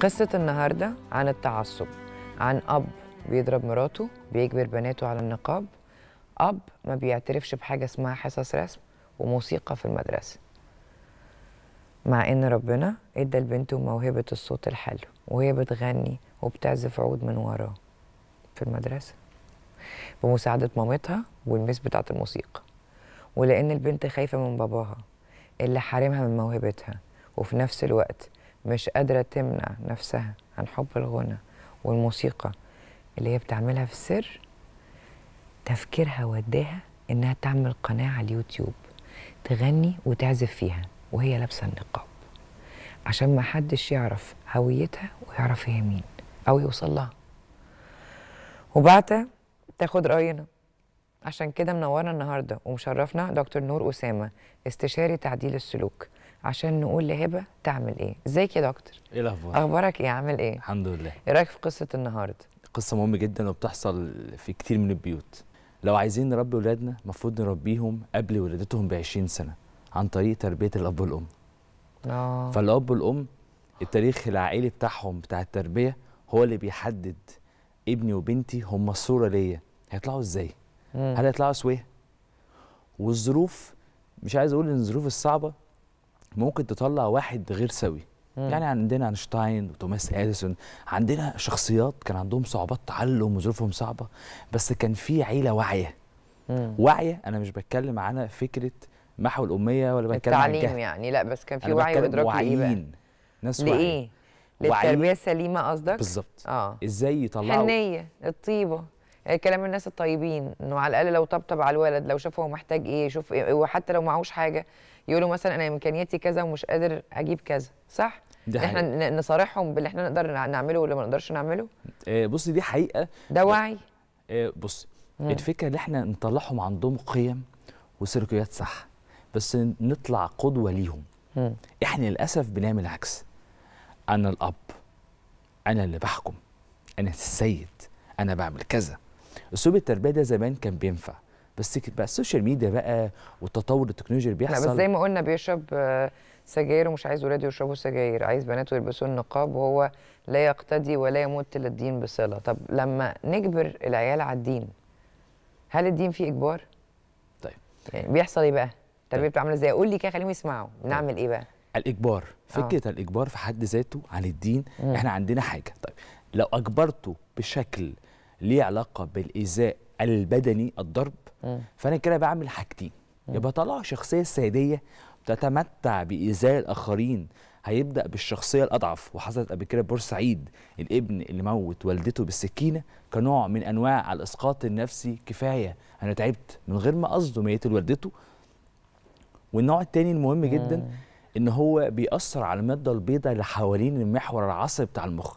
قصة النهاردة عن التعصب عن أب بيضرب مراته بيجبر بناته على النقاب أب ما بيعترفش بحاجة اسمها حصص رسم وموسيقى في المدرسة مع إن ربنا إدى لبنته موهبة الصوت الحلو وهي بتغني وبتعزف عود من وراه في المدرسة بمساعدة مامتها والمس بتاعة الموسيقى ولأن البنت خايفة من باباها اللي حارمها من موهبتها وفي نفس الوقت مش قادرة تمنع نفسها عن حب الغنى والموسيقى اللي هي بتعملها في السر تفكيرها وداها إنها تعمل قناة على اليوتيوب تغني وتعزف فيها وهي لابسة النقاب عشان ما حدش يعرف هويتها ويعرف هي مين أو يوصل لها وبعتها تاخد رأينا عشان كده منورنا النهارده ومشرفنا دكتور نور أسامة استشاري تعديل السلوك عشان نقول لهبه تعمل ايه ازيك يا دكتور ايه الاخبار اخبارك ايه عامل ايه الحمد لله ايه رايك في قصه النهارده قصه مهمه جدا وبتحصل في كتير من البيوت لو عايزين نربي ولادنا المفروض نربيهم قبل ولادتهم ب 20 سنه عن طريق تربيه الاب والام اه فالاب والام التاريخ العائلي بتاعهم بتاع التربيه هو اللي بيحدد ابني وبنتي هم الصوره ليا هيطلعوا ازاي هل هيطلعوا سويه والظروف مش عايز اقول ان الظروف الصعبه ممكن تطلع واحد غير سوي مم. يعني عندنا اينشتاين وتوماس اديسون عندنا شخصيات كان عندهم صعوبات تعلم وظروفهم صعبه بس كان في عيله واعيه واعيه انا مش بتكلم على فكره محو الاميه ولا بتكلم عن التعليم يعني لا بس كان في وعي وادراك واعيين ناس لإيه؟ للتربيه السليمه قصدك بالظبط اه ازاي يطلعوا الحنيه الطيبه كلام الناس الطيبين انه على الاقل لو طبطب على الولد لو شاف هو محتاج ايه يشوف إيه وحتى لو معهوش حاجه يقولوا مثلا انا امكانياتي كذا ومش قادر اجيب كذا صح ده احنا حقيقة. احنا نصارحهم باللي احنا نقدر نعمله واللي ما نقدرش نعمله آه، بصي دي حقيقه ده وعي بص آه، بصي الفكره ان احنا نطلعهم عندهم قيم وسلوكيات صح بس نطلع قدوه ليهم مم. احنا للاسف بنعمل عكس انا الاب انا اللي بحكم انا السيد انا بعمل كذا اسلوب التربيه ده زمان كان بينفع بس بقى السوشيال ميديا بقى والتطور التكنولوجي اللي بيحصل لا بس زي ما قلنا بيشرب آه، سجاير ومش عايز ولاده يشربوا سجاير عايز بناته يلبسوا النقاب وهو لا يقتدي ولا يمت للدين بصله طب لما نجبر العيال على الدين هل الدين فيه اجبار طيب يعني بيحصل ايه بقى التربيه طيب. بتبقى عامله ازاي قول لي كده خليهم يسمعوا طيب. نعمل ايه بقى الاجبار آه. فكره آه. الاجبار في حد ذاته عن الدين مم. احنا عندنا حاجه طيب لو اجبرته بشكل ليه علاقه بالايذاء البدني الضرب م. فانا كده بعمل حاجتين يا بطلع شخصيه سياديه تتمتع بايذاء الاخرين هيبدا بالشخصيه الاضعف وحصلت قبل كده بورسعيد الابن اللي موت والدته بالسكينه كنوع من انواع الاسقاط النفسي كفايه انا تعبت من غير ما قصده ميت والدته والنوع الثاني المهم جدا ان هو بيأثر على الماده البيضاء اللي حوالين المحور العصبي بتاع المخ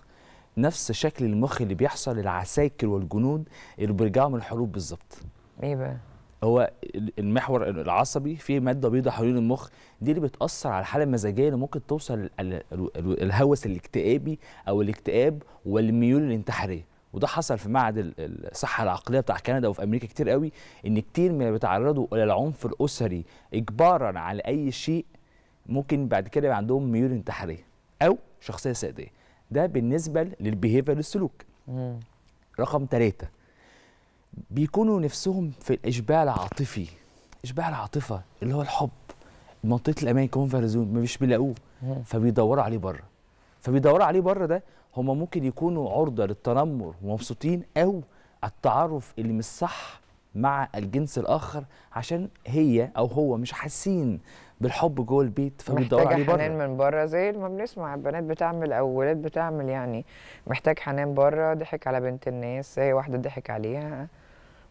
نفس شكل المخ اللي بيحصل للعساكر والجنود اللي بيرجعوا من الحروب بالظبط ايه بقى هو المحور العصبي فيه ماده بيضاء حوالين المخ دي اللي بتاثر على الحاله المزاجيه اللي ممكن توصل الهوس الاكتئابي او الاكتئاب والميول الانتحاريه وده حصل في معهد الصحه العقليه بتاع كندا وفي امريكا كتير قوي ان كتير من اللي بيتعرضوا العنف الاسري اجبارا على اي شيء ممكن بعد كده يبقى عندهم ميول انتحاريه او شخصيه ساديه ده بالنسبه للبيهيفير السلوك رقم ثلاثة بيكونوا نفسهم في الاشباع العاطفي اشباع العاطفه اللي هو الحب منطقه الامان كونفر ما مش بيلاقوه فبيدوروا عليه بره فبيدوروا عليه بره ده هم ممكن يكونوا عرضه للتنمر ومبسوطين او التعارف اللي مش صح مع الجنس الاخر عشان هي او هو مش حاسين بالحب جوه البيت فبيدور عليه بره حنان من بره زي ما بنسمع البنات بتعمل او الولاد بتعمل يعني محتاج حنان بره ضحك على بنت الناس هي واحده ضحك عليها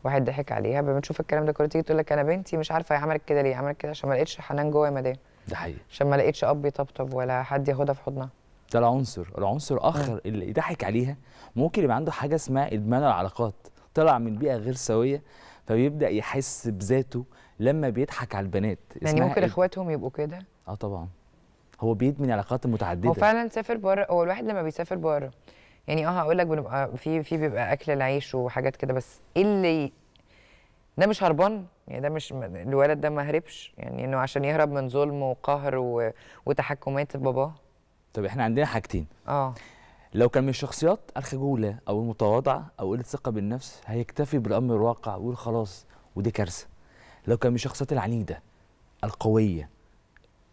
واحد ضحك عليها بنشوف الكلام ده كله تيجي تقول لك انا بنتي مش عارفه هي عملت كده ليه عملت كده عشان ما لقيتش حنان جوه يا مدام ده حقيقي عشان ما لقيتش اب يطبطب ولا حد ياخدها في حضنها ده العنصر العنصر اخر اللي يضحك عليها ممكن يبقى عنده حاجه اسمها ادمان العلاقات طلع من بيئه غير سويه فبيبدا يحس بذاته لما بيضحك على البنات يعني ممكن إيه؟ اخواتهم يبقوا كده اه طبعا هو بيدمن علاقات متعدده هو فعلا سافر بره هو الواحد لما بيسافر بره يعني اه هقول لك بنبقى في في بيبقى اكل العيش وحاجات كده بس ايه اللي ده مش هربان يعني ده مش الولد ده ما هربش يعني انه عشان يهرب من ظلم وقهر و... وتحكمات باباه طب احنا عندنا حاجتين اه لو كان من الشخصيات الخجوله او المتواضعه او قله ثقة بالنفس هيكتفي بالامر الواقع ويقول خلاص ودي كارثه لو كان من الشخصيات العنيده القويه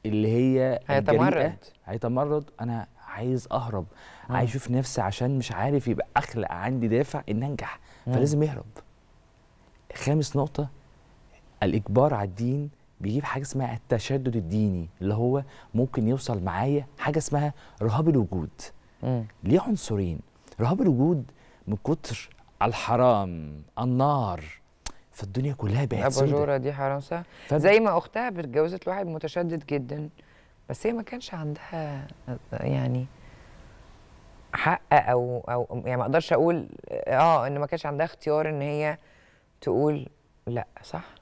اللي هي هيتمرد هيتمرد انا عايز اهرب مم. عايز اشوف نفسي عشان مش عارف يبقى اخلق عندي دافع ان انجح فلازم يهرب خامس نقطه الاجبار على الدين بيجيب حاجه اسمها التشدد الديني اللي هو ممكن يوصل معايا حاجه اسمها رهاب الوجود ليه عنصرين رهاب الوجود من كتر الحرام النار فالدنيا كلها بقت سودة دي حرام صح فب... زي ما اختها اتجوزت لواحد متشدد جدا بس هي ما كانش عندها يعني حق او او يعني ما اقدرش اقول اه ان ما كانش عندها اختيار ان هي تقول لا صح